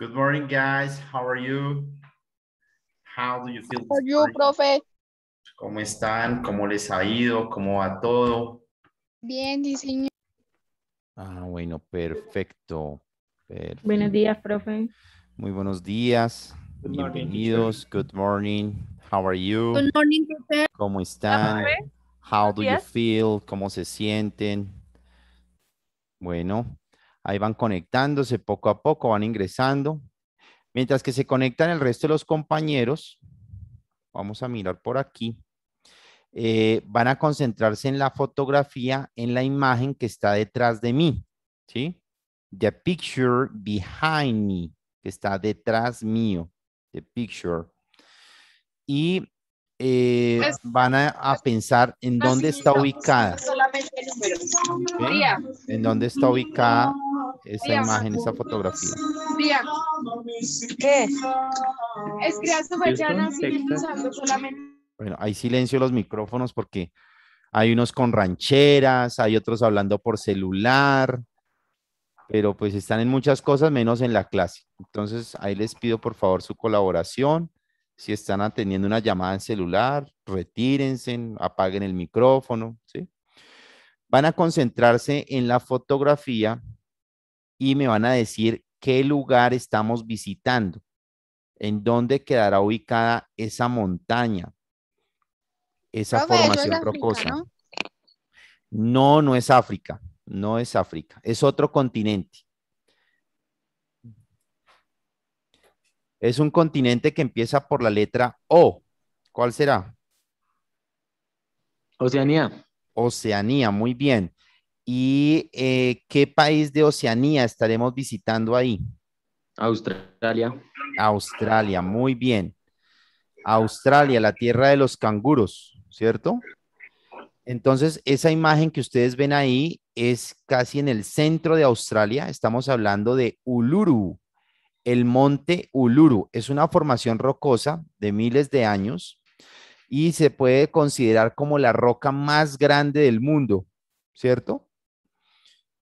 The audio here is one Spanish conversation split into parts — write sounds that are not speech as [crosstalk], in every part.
Good morning, guys. How are you? How do you feel? profe? ¿Cómo están? ¿Cómo les ha ido? ¿Cómo va todo? Bien, diseño. Ah, bueno, perfecto. Buenos días, profe. Muy buenos días. Bienvenidos. Good morning. How are you? Good morning, profe. ¿Cómo están? How do you feel? ¿Cómo se sienten? Bueno, Ahí van conectándose poco a poco, van ingresando. Mientras que se conectan el resto de los compañeros, vamos a mirar por aquí, eh, van a concentrarse en la fotografía, en la imagen que está detrás de mí, ¿sí? The picture behind me, que está detrás mío, the picture. Y eh, pues, van a, pues, pensar pues, en dónde está ubicada. Solamente el En dónde está ubicada esa imagen, esa fotografía. ¿Qué? Es que solamente. Bueno, hay silencio los micrófonos porque hay unos con rancheras, hay otros hablando por celular, pero pues están en muchas cosas menos en la clase. Entonces, ahí les pido por favor su colaboración. Si están atendiendo una llamada en celular, retírense, apaguen el micrófono, ¿sí? Van a concentrarse en la fotografía y me van a decir qué lugar estamos visitando, en dónde quedará ubicada esa montaña, esa formación rocosa. no, no es África, no es África, es otro continente. Es un continente que empieza por la letra O. ¿Cuál será? Oceanía. Oceanía, muy bien. ¿Y eh, qué país de Oceanía estaremos visitando ahí? Australia. Australia, muy bien. Australia, la tierra de los canguros, ¿cierto? Entonces, esa imagen que ustedes ven ahí es casi en el centro de Australia. Estamos hablando de Uluru, el monte Uluru. Es una formación rocosa de miles de años y se puede considerar como la roca más grande del mundo, ¿cierto?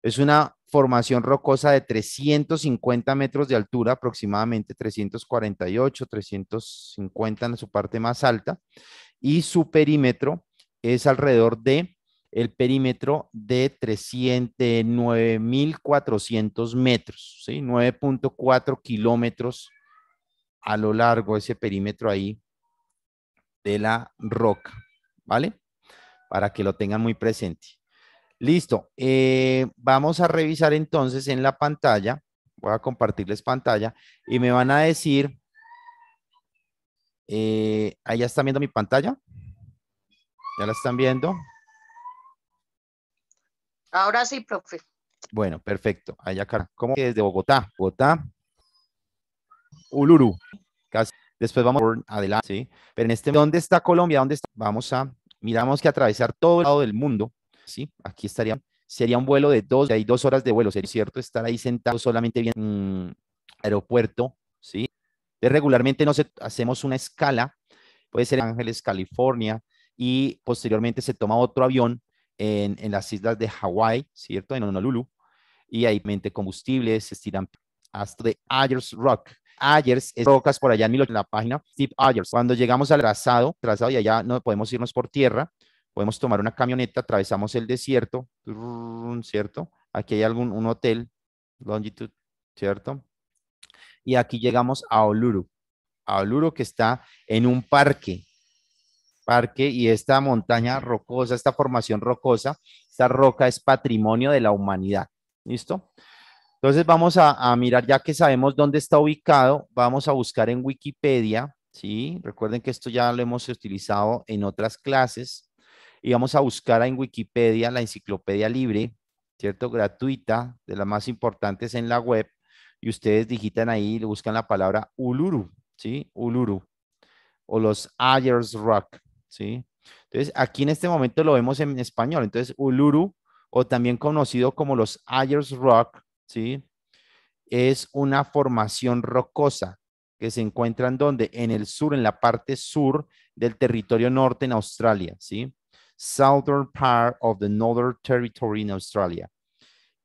Es una formación rocosa de 350 metros de altura, aproximadamente 348, 350 en su parte más alta, y su perímetro es alrededor de el perímetro de 309.400 metros, ¿sí? 9.4 kilómetros a lo largo de ese perímetro ahí de la roca, ¿vale? Para que lo tengan muy presente. Listo. Eh, vamos a revisar entonces en la pantalla. Voy a compartirles pantalla y me van a decir. Eh, ¿Ahí ya están viendo mi pantalla? ¿Ya la están viendo? Ahora sí, profe. Bueno, perfecto. Allá acá, como desde Bogotá, Bogotá, Uluru. Después vamos adelante, Pero en este, ¿dónde está Colombia? ¿Dónde está? Vamos a, miramos que atravesar todo el lado del mundo ¿sí? Aquí estaría, sería un vuelo de dos, hay dos horas de vuelo, ¿Es cierto estar ahí sentado solamente bien en aeropuerto, ¿sí? De regularmente no hacemos una escala, puede ser en Ángeles, California, y posteriormente se toma otro avión en, las islas de Hawái, ¿cierto? En Honolulu, y ahí mente combustibles, se estiran hasta de Ayers Rock, Ayers, es rocas por allá en, la página, Steve Ayers. Cuando llegamos al trazado, trazado y allá no podemos irnos por tierra, podemos tomar una camioneta, atravesamos el desierto, ¿cierto? Aquí hay algún un hotel, longitud, ¿cierto? Y aquí llegamos a Oluru, a Oluro que está en un parque, parque y esta montaña rocosa, esta formación rocosa, esta roca es patrimonio de la humanidad, ¿listo? Entonces vamos a, a mirar, ya que sabemos dónde está ubicado, vamos a buscar en Wikipedia, ¿sí? Recuerden que esto ya lo hemos utilizado en otras clases, y vamos a buscar en Wikipedia la enciclopedia libre, ¿cierto? Gratuita, de las más importantes en la web, y ustedes digitan ahí y buscan la palabra Uluru, ¿sí? Uluru, o los Ayers Rock, ¿sí? Entonces, aquí en este momento lo vemos en español, entonces Uluru, o también conocido como los Ayers Rock, ¿sí? Es una formación rocosa que se encuentra en donde en el sur, en la parte sur del territorio norte en Australia, ¿sí? southern part of the Northern Territory in Australia.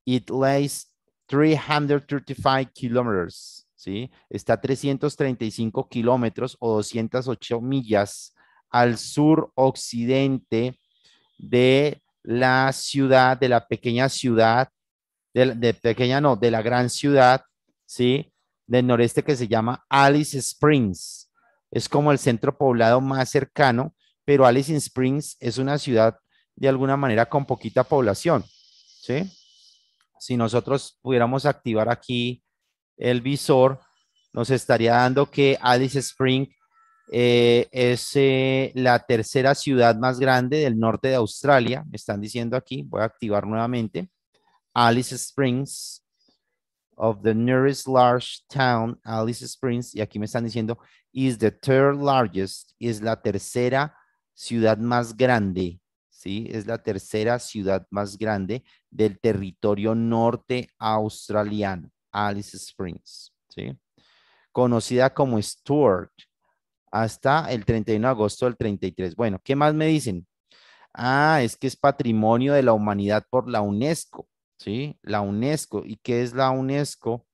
It lays 335 kilometers, ¿sí? Está 335 kilómetros o 208 millas al sur occidente de la ciudad, de la pequeña ciudad, de, de pequeña no, de la gran ciudad, ¿sí? Del noreste que se llama Alice Springs. Es como el centro poblado más cercano pero Alice Springs es una ciudad de alguna manera con poquita población, Si nosotros pudiéramos activar aquí el visor, nos estaría dando que Alice Springs eh, es eh, la tercera ciudad más grande del norte de Australia, me están diciendo aquí, voy a activar nuevamente, Alice Springs, of the nearest large town, Alice Springs, y aquí me están diciendo, is the third largest, es la tercera ciudad más grande, ¿sí? Es la tercera ciudad más grande del territorio norte australiano, Alice Springs, ¿sí? Conocida como Stuart hasta el 31 de agosto del 33. Bueno, ¿qué más me dicen? Ah, es que es patrimonio de la humanidad por la UNESCO, ¿sí? La UNESCO. ¿Y qué es la UNESCO?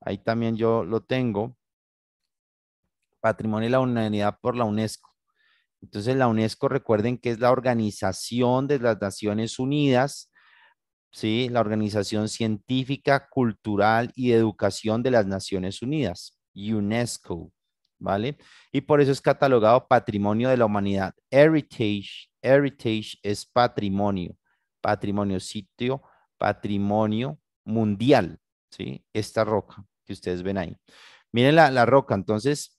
Ahí también yo lo tengo. Patrimonio de la humanidad por la UNESCO. Entonces la UNESCO recuerden que es la Organización de las Naciones Unidas, ¿sí? la Organización Científica, Cultural y Educación de las Naciones Unidas, UNESCO, ¿vale? Y por eso es catalogado Patrimonio de la Humanidad. Heritage, heritage es patrimonio, patrimonio sitio, patrimonio mundial, ¿sí? Esta roca que ustedes ven ahí. Miren la roca, entonces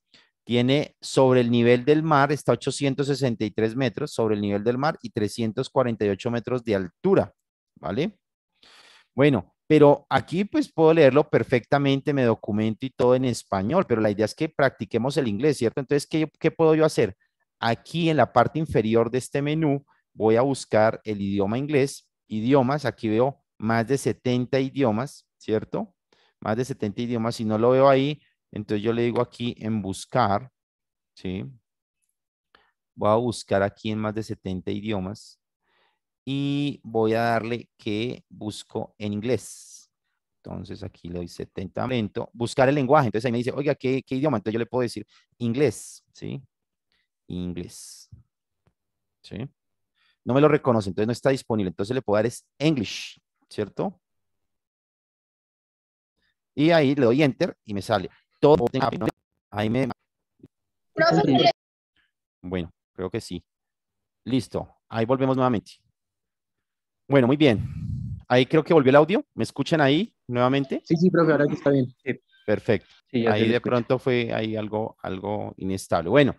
tiene sobre el nivel del mar, está 863 metros sobre el nivel del mar y 348 metros de altura, ¿vale? Bueno, pero aquí pues puedo leerlo perfectamente, me documento y todo en español, pero la idea es que practiquemos el inglés, ¿cierto? Entonces, ¿qué, qué puedo yo hacer? Aquí en la parte inferior de este menú voy a buscar el idioma inglés, idiomas, aquí veo más de 70 idiomas, ¿cierto? Más de 70 idiomas, si no lo veo ahí, entonces yo le digo aquí en buscar, ¿sí? Voy a buscar aquí en más de 70 idiomas y voy a darle que busco en inglés. Entonces aquí le doy 70 Buscar el lenguaje. Entonces ahí me dice, oiga, ¿qué, ¿qué idioma? Entonces yo le puedo decir inglés, ¿sí? Inglés. ¿Sí? No me lo reconoce, entonces no está disponible. Entonces le puedo dar es English, ¿cierto? Y ahí le doy Enter y me sale todo ahí me... Bueno, creo que sí. Listo, ahí volvemos nuevamente. Bueno, muy bien. Ahí creo que volvió el audio. ¿Me escuchan ahí nuevamente? Sí, sí, profe, ahora está bien. Perfecto. ahí de pronto fue ahí algo, algo inestable. Bueno,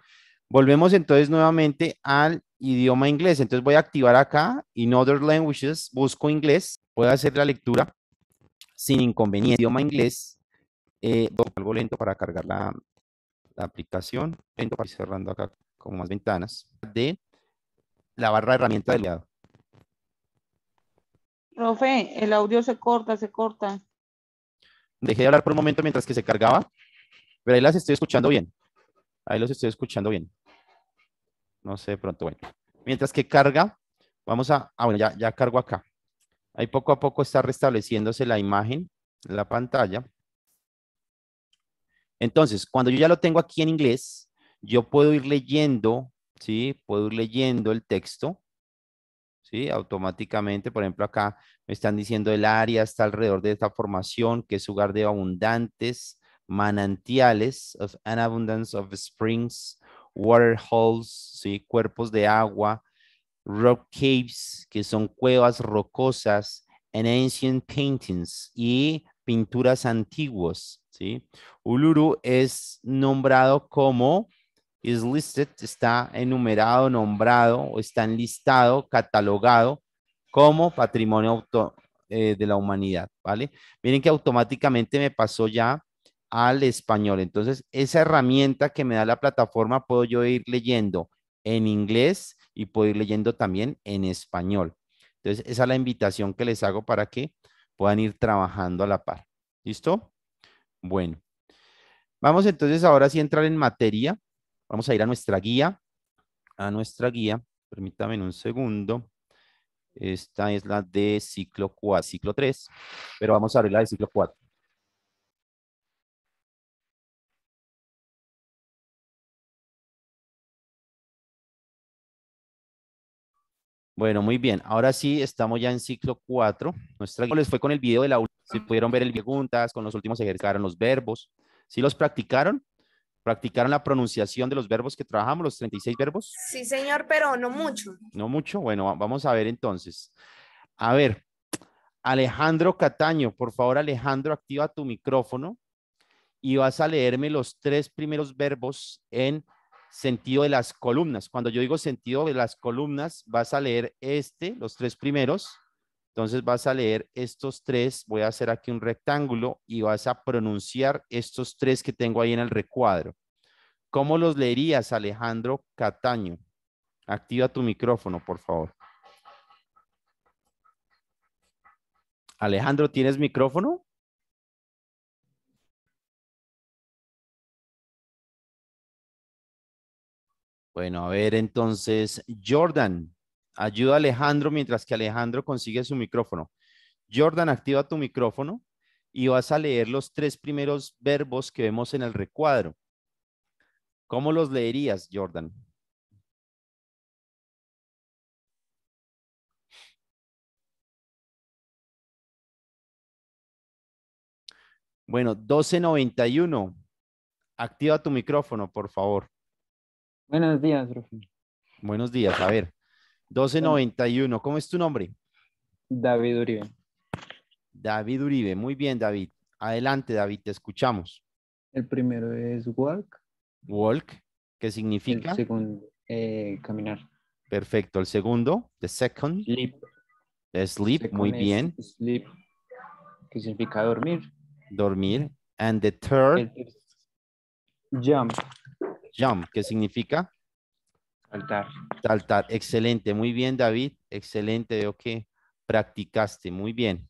volvemos entonces nuevamente al idioma inglés. Entonces voy a activar acá, in other languages, busco inglés, puedo hacer la lectura sin inconveniente. Idioma inglés, eh, algo lento para cargar la, aplicación. Lento para cerrando acá como más ventanas. De la barra de herramienta del lado Profe, el audio se corta, se corta. Dejé de hablar por un momento mientras que se cargaba, pero ahí las estoy escuchando bien. Ahí los estoy escuchando bien. No sé, pronto, bueno. Mientras que carga, vamos a, ah, bueno, ya, ya cargo acá. Ahí poco a poco está restableciéndose la imagen, la pantalla. Entonces, cuando yo ya lo tengo aquí en inglés, yo puedo ir leyendo, ¿sí? Puedo ir leyendo el texto, ¿sí? Automáticamente, por ejemplo, acá me están diciendo el área está alrededor de esta formación, que es lugar de abundantes manantiales, of an abundance of springs, water holes, ¿sí? Cuerpos de agua, rock caves, que son cuevas rocosas, and ancient paintings, y pinturas antiguos, ¿sí? Uluru es nombrado como, is listed, está enumerado, nombrado, o está enlistado, catalogado como patrimonio eh, de la humanidad, ¿vale? Miren que automáticamente me pasó ya al español. Entonces, esa herramienta que me da la plataforma puedo yo ir leyendo en inglés y puedo ir leyendo también en español. Entonces, esa es la invitación que les hago para que puedan ir trabajando a la par. ¿Listo? Bueno. Vamos entonces ahora sí a entrar en materia. Vamos a ir a nuestra guía. A nuestra guía. Permítame un segundo. Esta es la de ciclo 4, ciclo 3, pero vamos a abrir la de ciclo 4. Bueno, muy bien. Ahora sí, estamos ya en ciclo 4. Nuestra les fue con el video de la Si pudieron ver el preguntas, con los últimos ejercitaron los verbos. ¿Sí los practicaron? ¿Practicaron la pronunciación de los verbos que trabajamos, los 36 verbos? Sí, señor, pero no mucho. No mucho. Bueno, vamos a ver entonces. A ver, Alejandro Cataño, por favor, Alejandro, activa tu micrófono y vas a leerme los tres primeros verbos en sentido de las columnas. Cuando yo digo sentido de las columnas, vas a leer este, los tres primeros. Entonces vas a leer estos tres, voy a hacer aquí un rectángulo y vas a pronunciar estos tres que tengo ahí en el recuadro. ¿Cómo los leerías, Alejandro Cataño? Activa tu micrófono, por favor. Alejandro, ¿tienes micrófono? Bueno, a ver entonces, Jordan, ayuda a Alejandro mientras que Alejandro consigue su micrófono. Jordan, activa tu micrófono y vas a leer los tres primeros verbos que vemos en el recuadro. ¿Cómo los leerías, Jordan? Bueno, 1291. Activa tu micrófono, por favor. Buenos días, Rufi. Buenos días, a ver. 1291, ¿cómo es tu nombre? David Uribe. David Uribe, muy bien, David. Adelante, David, te escuchamos. El primero es walk. Walk, ¿qué significa? El segundo, eh, caminar. Perfecto, el segundo, the second. Sleep. The sleep, muy bien. Sleep, ¿Qué significa dormir. Dormir. And the third. jump. ¿Qué significa saltar. Saltar, excelente, muy bien David, excelente, veo que practicaste, muy bien.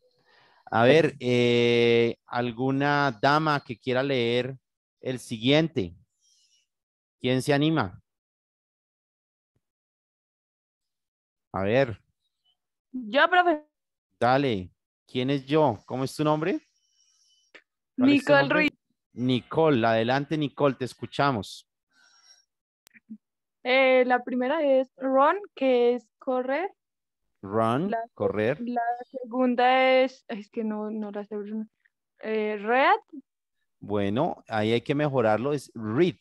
A ver, eh, alguna dama que quiera leer el siguiente. ¿Quién se anima? A ver. Yo, profe. Dale. ¿Quién es yo? ¿Cómo es tu nombre? Nicole Ruiz. Nicole, adelante Nicole, te escuchamos. Eh, la primera es run, que es correr. Run, correr. La segunda es, es que no, no la sé. Eh, Bueno, ahí hay que mejorarlo, es read.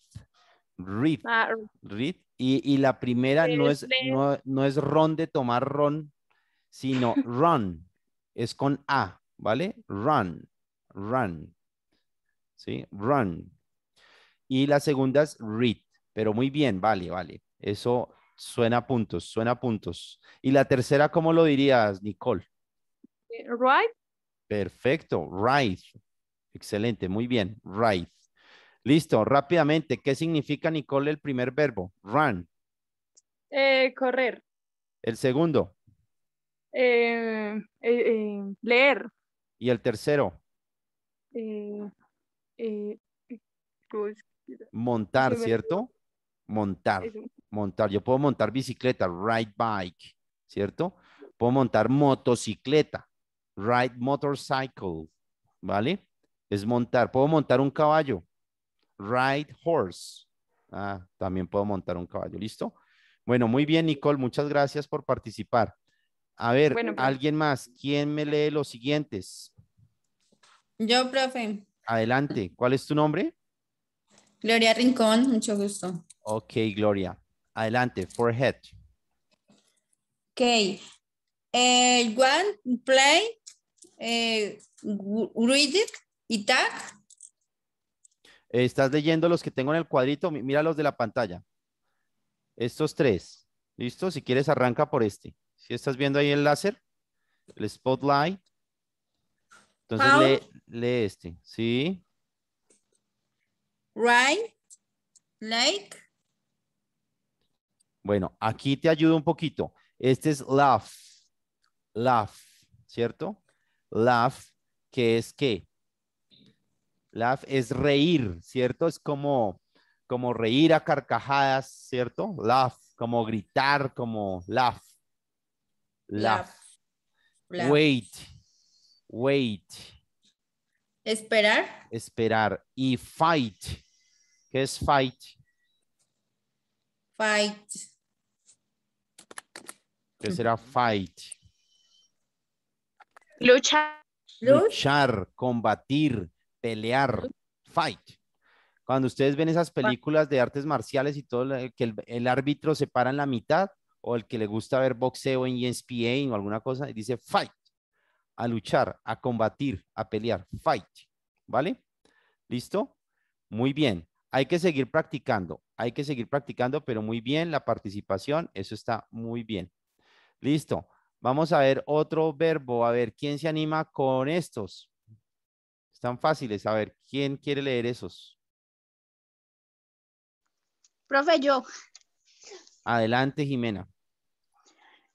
Read. Ah, read. Y, la primera no es, no, no es ron de tomar run sino [laughs] run. es con A, ¿vale? Run, run. ¿Sí? Run. Y la segunda es read. Pero muy bien, vale, vale. Eso suena a puntos, suena a puntos. Y la tercera, ¿cómo lo dirías, Nicole? Eh, right. Perfecto, right. Excelente, muy bien, right. Listo, rápidamente, ¿qué significa, Nicole, el primer verbo? Run. Eh, correr. El segundo. Eh, leer. Y el tercero. Pues, Montar, ¿cierto? montar, montar. Yo puedo montar bicicleta, ride bike, ¿cierto? Puedo montar motocicleta, ride motorcycle, ¿vale? Es montar. Puedo montar un caballo, ride horse. Ah, también puedo montar un caballo, ¿listo? Bueno, muy bien, Nicole, muchas gracias por participar. A ver, pues. alguien más, ¿quién me lee los siguientes? Yo, profe. Adelante, ¿cuál es tu nombre? Gloria Rincón, mucho gusto. Ok, Gloria. Adelante, forehead. Ok. Eh, one, play, eh, read it, y tag. Estás leyendo los que tengo en el cuadrito, mira los de la pantalla. Estos tres. ¿Listo? Si quieres, arranca por este. Si estás viendo ahí el láser, el spotlight. Entonces lee, este. ¿Sí? Right, like, bueno, aquí te ayudo un poquito. Este es laugh, laugh, ¿cierto? Laugh, que es qué? Laugh es reír, ¿cierto? Es como, como reír a carcajadas, ¿cierto? Laugh, como gritar, como laugh. Laugh. Wait, wait. Esperar. Esperar. Y fight. ¿Qué es fight? Fight. ¿Qué será fight? Luchar. Luchar, combatir, pelear, fight. Cuando ustedes ven esas películas de artes marciales y todo, eh, que el, árbitro se para en la mitad, o el que le gusta ver boxeo en ESPN o alguna cosa, y dice fight, a luchar, a combatir, a pelear, fight. ¿Vale? ¿Listo? Muy bien. Hay que seguir practicando, hay que seguir practicando, pero muy bien la participación, eso está muy bien. Listo. Vamos a ver otro verbo. A ver, ¿quién se anima con estos? Están fáciles. A ver, ¿quién quiere leer esos? Profe, yo. Adelante, Jimena.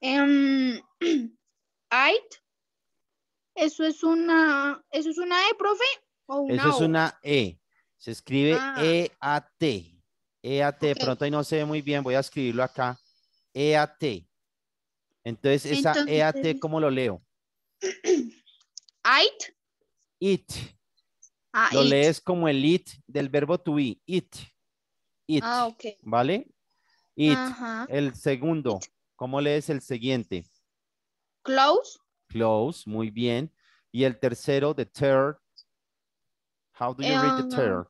Em, [clears throat] eso es una, es una E, profe. eso es una E. Se escribe ah. e EAT. EAT, pronto ahí no se ve muy bien, voy a escribirlo acá. E-A-T. Entonces, esa EAT, e eh, ¿cómo lo leo? It. It. Ah, lo lees como el it del verbo to be. It. It. Ah, ok. ¿Vale? It. El segundo. ¿Cómo lees el siguiente? Close. Close, muy bien. Y el tercero, the third. How do you read the um, third?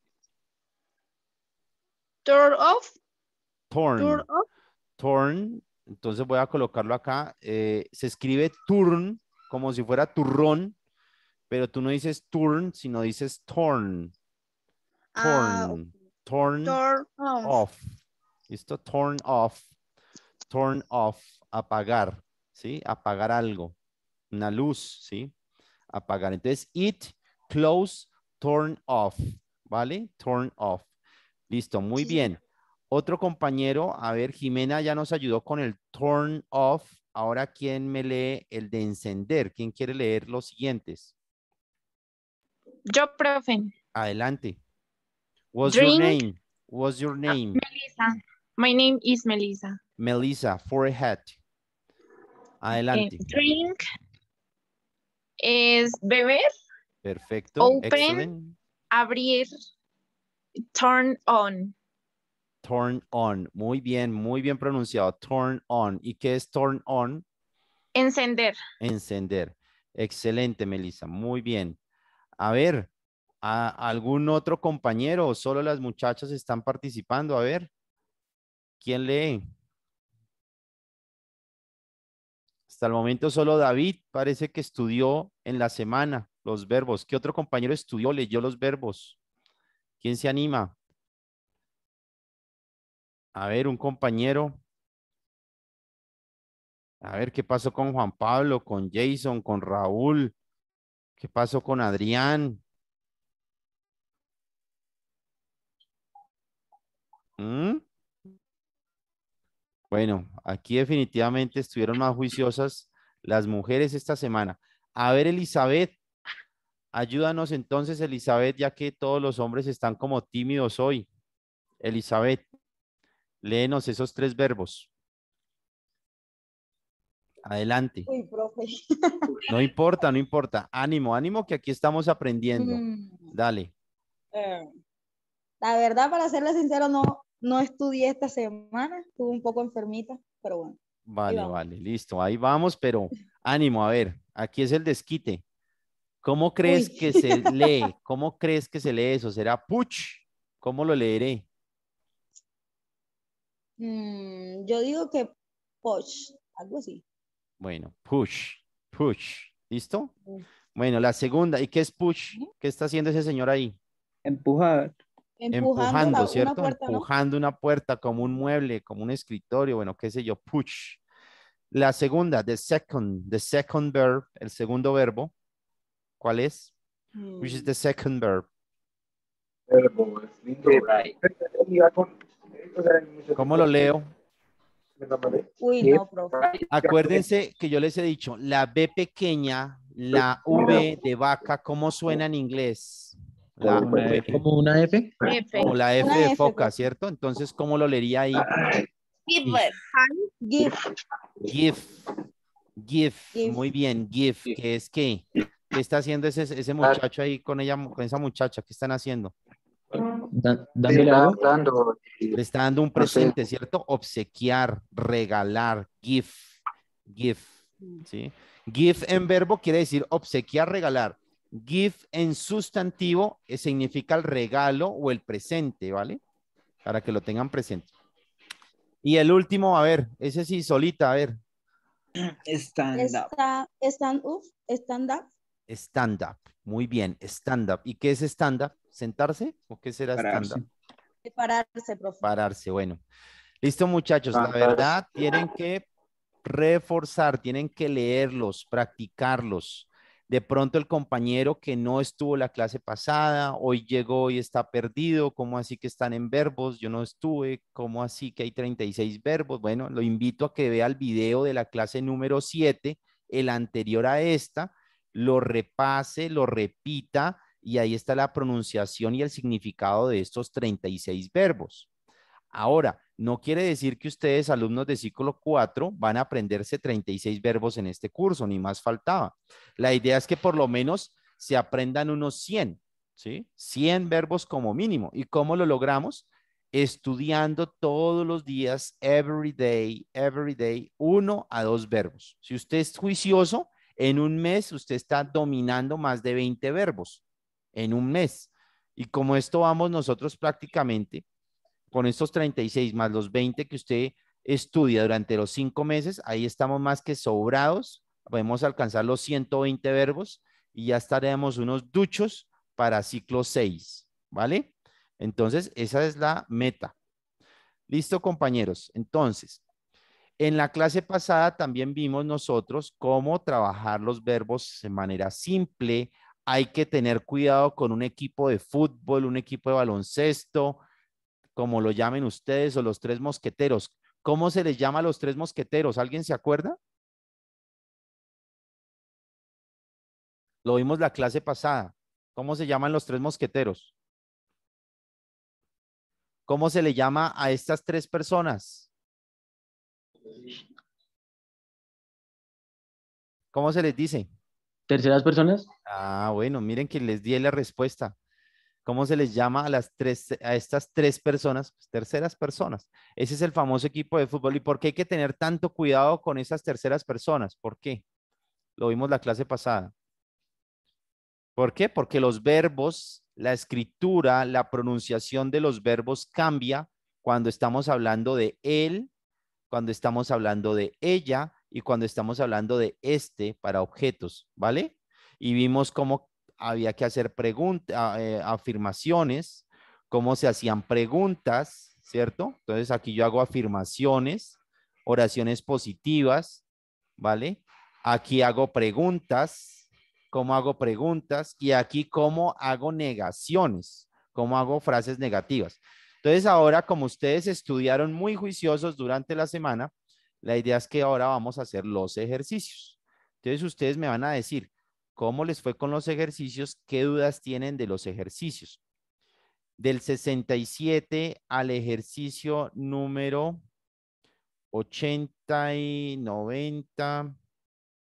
Turn off. Torn. Turn off. Torn. Entonces voy a colocarlo acá. Eh, se escribe turn como si fuera turrón, pero tú no dices turn, sino dices torn. Ah, torn. turn torn, off. ¿Listo? Torn off. Turn off. Apagar. ¿Sí? Apagar algo. Una luz. ¿Sí? Apagar. Entonces, it, close, turn off. ¿Vale? Turn off. Listo. Muy bien. Otro compañero, a ver, Jimena ya nos ayudó con el turn off. Ahora, ¿quién me lee el de encender? ¿Quién quiere leer los siguientes? Yo, profe. Adelante. What's your name? What's your ah, name? Melissa. My name is Melissa. Melissa, forehead. Adelante. Eh, drink es beber. Perfecto. Open, abrir, turn on. Turn on. Muy bien, muy bien pronunciado. Turn on. ¿Y qué es turn on? Encender. Encender. Excelente, Melissa. Muy bien. A ver, ¿a ¿algún otro compañero o solo las muchachas están participando? A ver, ¿quién lee? Hasta el momento solo David parece que estudió en la semana los verbos. ¿Qué otro compañero estudió, leyó los verbos? ¿Quién se anima? A ver, un compañero. A ver qué pasó con Juan Pablo, con Jason, con Raúl. ¿Qué pasó con Adrián? ¿Mm? Bueno, aquí definitivamente estuvieron más juiciosas las mujeres esta semana. A ver, Elizabeth, ayúdanos entonces, Elizabeth, ya que todos los hombres están como tímidos hoy. Elizabeth. Léenos esos tres verbos. Adelante. profe. No importa, no importa. Ánimo, ánimo que aquí estamos aprendiendo. Mm. Dale. Eh, la verdad, para serle sincero, no, no estudié esta semana. Estuve un poco enfermita, pero bueno. Vale, vale, listo. Ahí vamos, pero ánimo, a ver, aquí es el desquite. ¿Cómo crees que se [laughs] lee? ¿Cómo crees que se lee eso? ¿Será puch? ¿Cómo lo leeré? Mm, yo digo que push, algo así. Bueno, push, push. ¿Listo? Bueno, la segunda. ¿Y qué es push? ¿Qué está haciendo ese señor ahí? Empujar. Empujando, ¿cierto? empujando una puerta como un mueble, como un escritorio, bueno, qué sé yo, push. La segunda, the second, the second verb, el segundo verbo, ¿cuál es? Which is mm. the second verb. Verbo, lindo. ¿Cómo lo leo? Uy, profe. Acuérdense que yo les he dicho, la B pequeña, la pues, V de vaca, ¿cómo suena en inglés? ¿Como una F? Como la F de foca, pues. ¿cierto? Entonces, ¿cómo lo leería ahí? Give. Give. Give. Muy bien, give, ¿Qué es qué? ¿Qué está haciendo ese, ese ah. muchacho ahí con ella, con esa muchacha? ¿Qué están haciendo? le, está dando, está dando un presente, ¿cierto? Obsequiar, regalar, give, give, ¿sí? Give en verbo quiere decir obsequiar, regalar. Give en sustantivo eh, significa el regalo o el presente, ¿vale? Para que lo tengan presente. Y el último, a ver, ese sí, solita, a ver. Está, stand up. Stand up. Stand up. Muy bien, stand-up. ¿Y qué es stand-up? ¿Sentarse o qué será stand-up? Pararse, profe. Pararse, bueno. Listo, muchachos. La verdad, tienen que reforzar, tienen que leerlos, practicarlos. De pronto el compañero que no estuvo la clase pasada, hoy llegó y está perdido, ¿cómo así que están en verbos? Yo no estuve, ¿cómo así que hay 36 verbos? Bueno, lo invito a que vea el video de la clase número 7, el anterior a esta, lo repase, lo repita, y ahí está la pronunciación y el significado de estos 36 verbos. Ahora, no quiere decir que ustedes, alumnos de ciclo 4, van a aprenderse 36 verbos en este curso, ni más faltaba. La idea es que por lo menos se aprendan unos 100, ¿sí? 100 verbos como mínimo. ¿Y cómo lo logramos? Estudiando todos los días, every day, every day, uno a dos verbos. Si usted es juicioso, en un mes usted está dominando más de 20 verbos, en un mes. Y como esto vamos nosotros prácticamente, con estos 36 más los 20 que usted estudia durante los cinco meses, ahí estamos más que sobrados, podemos alcanzar los 120 verbos y ya estaremos unos duchos para ciclo 6, ¿vale? Entonces, esa es la meta. Listo, compañeros. Entonces, en la clase pasada también vimos nosotros cómo trabajar los verbos de manera simple. Hay que tener cuidado con un equipo de fútbol, un equipo de baloncesto, como lo llamen ustedes, o los tres mosqueteros. ¿Cómo se les llama a los tres mosqueteros? ¿Alguien se acuerda? Lo vimos la clase pasada. ¿Cómo se llaman los tres mosqueteros? ¿Cómo se le llama a estas tres personas? ¿Cómo se les dice? Terceras personas. Ah, bueno, miren que les di la respuesta. ¿Cómo se les llama a, las tres, a estas tres personas? Pues, terceras personas. Ese es el famoso equipo de fútbol. ¿Y por qué hay que tener tanto cuidado con esas terceras personas? ¿Por qué? Lo vimos la clase pasada. ¿Por qué? Porque los verbos, la escritura, la pronunciación de los verbos cambia cuando estamos hablando de él, cuando estamos hablando de ella y cuando estamos hablando de este para objetos, ¿vale? Y vimos cómo había que hacer preguntas, ah, eh, afirmaciones, cómo se hacían preguntas, ¿cierto? Entonces aquí yo hago afirmaciones, oraciones positivas, ¿vale? Aquí hago preguntas, cómo hago preguntas y aquí cómo hago negaciones, cómo hago frases negativas. Entonces ahora, como ustedes estudiaron muy juiciosos durante la semana, la idea es que ahora vamos a hacer los ejercicios. Entonces ustedes me van a decir cómo les fue con los ejercicios, qué dudas tienen de los ejercicios. Del 67 al ejercicio número 80 y 90.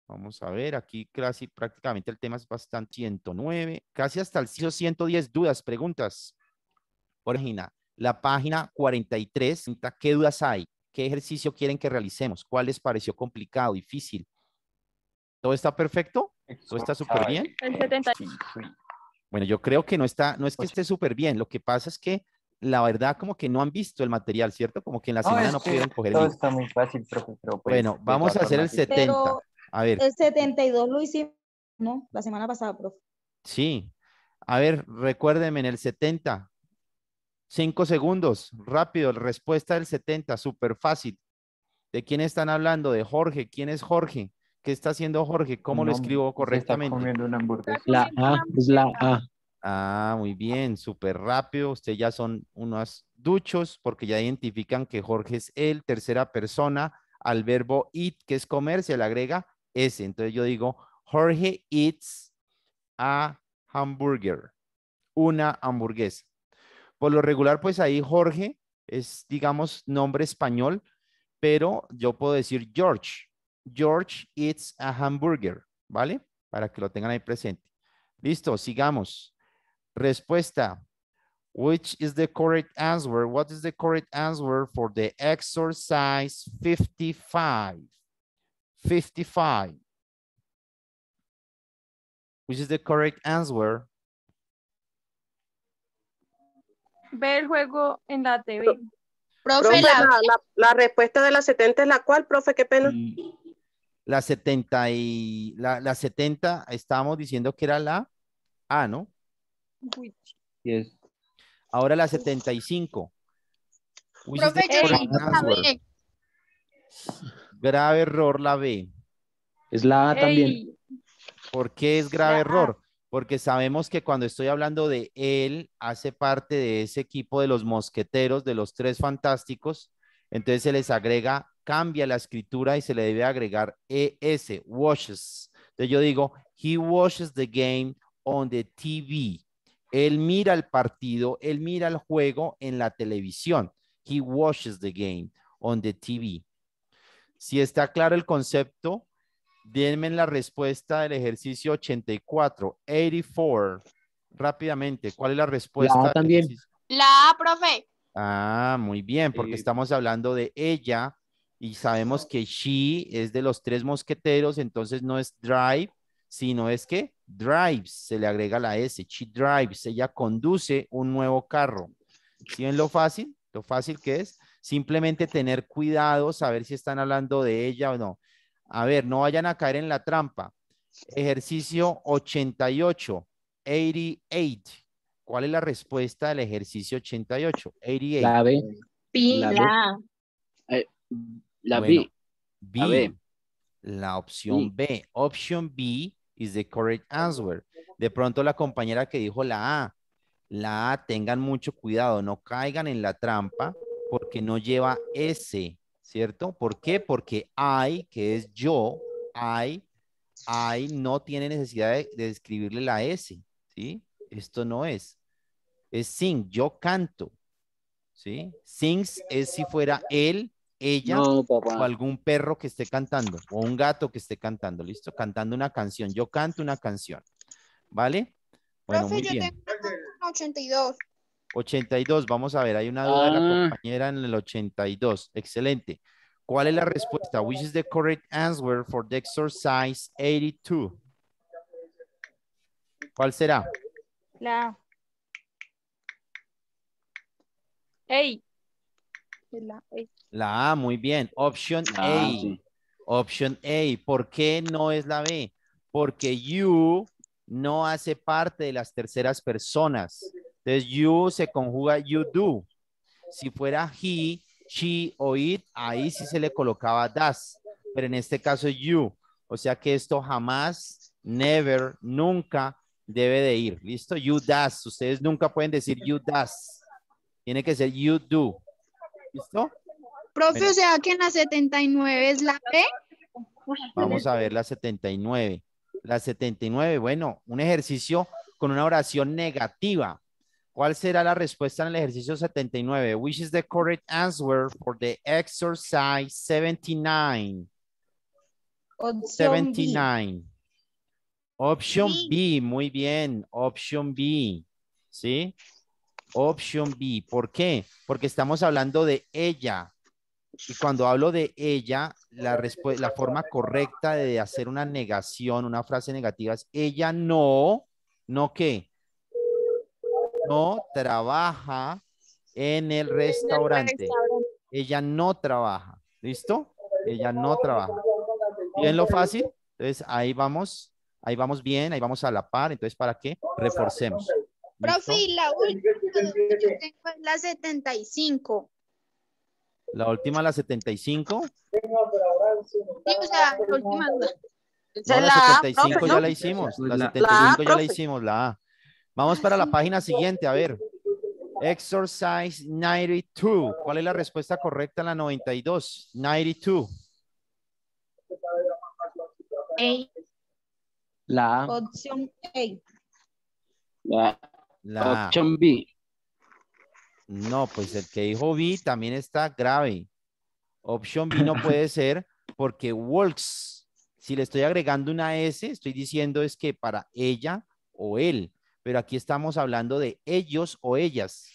Vamos a ver, aquí casi prácticamente el tema es bastante 109, casi hasta el 110 dudas, preguntas. Original la página 43, ¿qué dudas hay? ¿Qué ejercicio quieren que realicemos? ¿Cuál les pareció complicado, difícil? ¿Todo está perfecto? ¿Todo está súper bien? Bueno, yo creo que no está, no es que pues esté súper bien, lo que pasa es que la verdad como que no han visto el material, ¿cierto? Como que en la semana no, pudieron coger todo está muy fácil, profe, pues, Bueno, vamos a hacer el 70. a ver. El 72 lo hicimos, ¿no? La semana pasada, profe. Sí. A ver, recuérdenme en el 70, Cinco segundos, rápido, respuesta del 70, súper fácil. ¿De quién están hablando? De Jorge. ¿Quién es Jorge? ¿Qué está haciendo Jorge? ¿Cómo lo escribo correctamente? Está comiendo una hamburguesa. La A es la A. Ah, muy bien, súper rápido. Ustedes ya son unos duchos porque ya identifican que Jorge es el tercera persona. Al verbo eat, que es comer, se le agrega S. Entonces yo digo, Jorge eats a hamburger. Una hamburguesa. Por lo regular, pues ahí Jorge es, digamos, nombre español, pero yo puedo decir George. George eats a hamburger, ¿vale? Para que lo tengan ahí presente. Listo, sigamos. Respuesta. Which is the correct answer? What is the correct answer for the exercise 55? 55. Which is the correct answer ve el juego en la TV. profe, la, respuesta de la 70 es la cual, profe, qué pena. La 70 y la, 70 estábamos diciendo que era la A, ¿no? Ahora la 75. Profe, Grave error la B. Es la A también. ¿Por qué es grave error? porque sabemos que cuando estoy hablando de él, hace parte de ese equipo de los mosqueteros, de los tres fantásticos, entonces se les agrega, cambia la escritura y se le debe agregar ES, washes. Entonces yo digo, he watches the game on the TV. Él mira el partido, él mira el juego en la televisión. He watches the game on the TV. Si está claro el concepto, Denme la respuesta del ejercicio 84, 84. Rápidamente, ¿cuál es la respuesta? La A también. La profe. Ah, muy bien, porque estamos hablando de ella y sabemos que she es de los tres mosqueteros, entonces no es drive, sino es que drives, se le agrega la S, she drives, ella conduce un nuevo carro. ¿Sí lo fácil? Lo fácil que es simplemente tener cuidado, saber si están hablando de ella o no. A ver, no vayan a caer en la trampa. Ejercicio 88, 88. ¿Cuál es la respuesta del ejercicio 88? La B. La eh, B. La B. La, opción B. B. Option B is the correct answer. De pronto la compañera que dijo la A. La A, tengan mucho cuidado, no caigan en la trampa porque no lleva S ¿cierto? ¿Por qué? Porque I, que es yo, I, I no tiene necesidad de, escribirle la S, ¿sí? Esto no es. Es sing, yo canto, ¿sí? Sings es si fuera él, ella o algún perro que esté cantando o un gato que esté cantando, ¿listo? Cantando una canción. Yo canto una canción, ¿vale? Bueno, muy bien. 82. 82, vamos a ver, hay una duda de la ah. compañera en el 82. Excelente. ¿Cuál es la respuesta? Which is the correct answer for the exercise 82? ¿Cuál será? La A. E. La A. muy bien. Option A. Option A. ¿Por qué no es la B? Porque you no hace parte de las terceras personas. Entonces, you se conjuga you do. Si fuera he, she o it, ahí sí se le colocaba das. Pero en este caso you. O sea que esto jamás, never, nunca debe de ir. ¿Listo? You das. Ustedes nunca pueden decir you das. Tiene que ser you do. ¿Listo? Profe, o sea que en la 79 es la B. Vamos a ver la 79. La 79, bueno, un ejercicio con una oración negativa. ¿Cuál será la respuesta en el ejercicio 79? Which is the correct answer for the exercise 79? 79. Option B. muy bien. Option B, ¿sí? Option B, ¿por qué? Porque estamos hablando de ella. Y cuando hablo de ella, la, la forma correcta de hacer una negación, una frase negativa es ella no, no qué, no trabaja en el restaurante. Ella no trabaja. ¿Listo? Ella no trabaja. ¿Bien lo fácil? Entonces ahí vamos, ahí vamos bien, ahí vamos a la par. Entonces, ¿para qué? Reforcemos. Profe, la última que yo tengo es la 75. La última, la 75. Sí, o sea, la última. la, 75 ya la hicimos. La, 75 ya la hicimos, la A. Vamos para la página siguiente, a ver. Exercise 92. ¿Cuál es la respuesta correcta en la 92? 92. A. La opción A. La, opción B. No, pues el que dijo B también está grave. Opción B no puede [laughs] ser porque walks. Si le estoy agregando una S, estoy diciendo es que para ella o él pero aquí estamos hablando de ellos o ellas.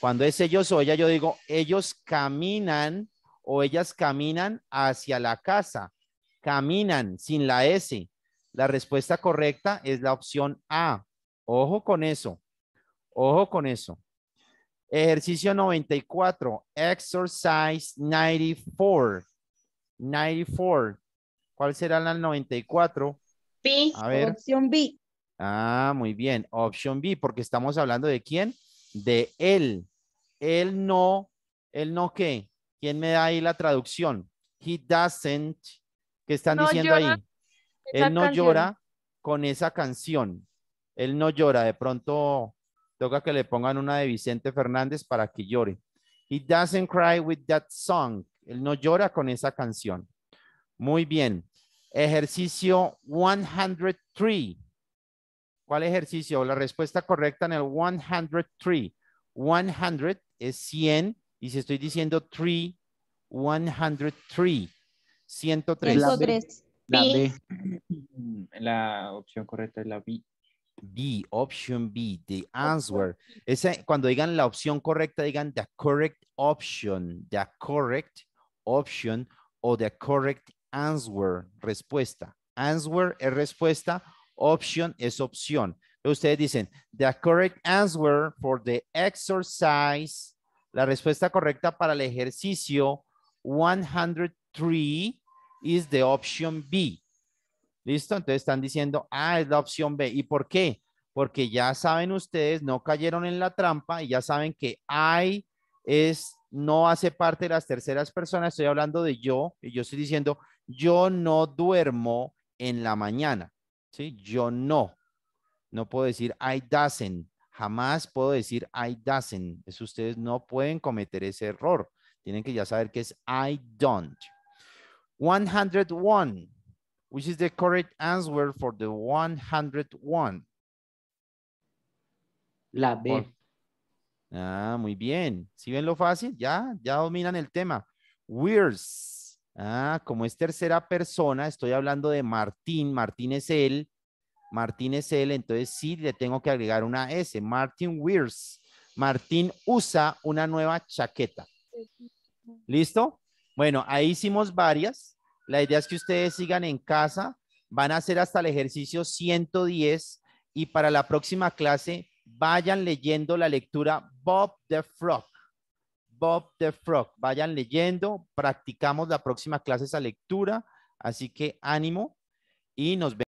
Cuando es ellos o ella, yo digo, ellos caminan o ellas caminan hacia la casa. Caminan sin la S. La respuesta correcta es la opción A. Ojo con eso. Ojo con eso. Ejercicio 94. Exercise 94. 94. ¿Cuál será la 94? B. Opción B. Ah, muy bien. Option B, porque estamos hablando de quién? De él. Él no, él no qué. ¿Quién me da ahí la traducción? He doesn't. ¿Qué están diciendo ahí? él no llora con esa canción. Él no llora. De pronto toca que le pongan una de Vicente Fernández para que llore. He doesn't cry with that song. Él no llora con esa canción. Muy bien. Ejercicio 103. ¿Cuál ejercicio? La respuesta correcta en el 103. 100 es 100 y si estoy diciendo 3, 103. 103. La La, B. Mm, la opción correcta es la B. B, option B, the answer. cuando digan la opción correcta, digan the correct option, the correct option o the correct answer, respuesta. Answer es respuesta Option es opción. Ustedes dicen, the correct answer for the exercise, la respuesta correcta para el ejercicio 103 is the option B. ¿Listo? Entonces están diciendo, ah, es la opción B. ¿Y por qué? Porque ya saben ustedes, no cayeron en la trampa y ya saben que I es, no hace parte de las terceras personas. Estoy hablando de yo y yo estoy diciendo, yo no duermo en la mañana. ¿sí? Yo no. No puedo decir I doesn't. Jamás puedo decir I doesn't. Eso ustedes no pueden cometer ese error. Tienen que ya saber que es I don't. 101. Which is the correct answer for the 101? La B. Ah, muy bien. Si ¿Sí ven lo fácil, ya, ya dominan el tema. We're Ah, como es tercera persona, estoy hablando de Martín, Martín es él, Martín es él, entonces sí le tengo que agregar una S, Martín Wears. Martín usa una nueva chaqueta. ¿Listo? Bueno, ahí hicimos varias. La idea es que ustedes sigan en casa, van a hacer hasta el ejercicio 110 y para la próxima clase vayan leyendo la lectura Bob the Frog. Bob the Frog. Vayan leyendo, practicamos la próxima clase esa lectura, así que ánimo y nos vemos.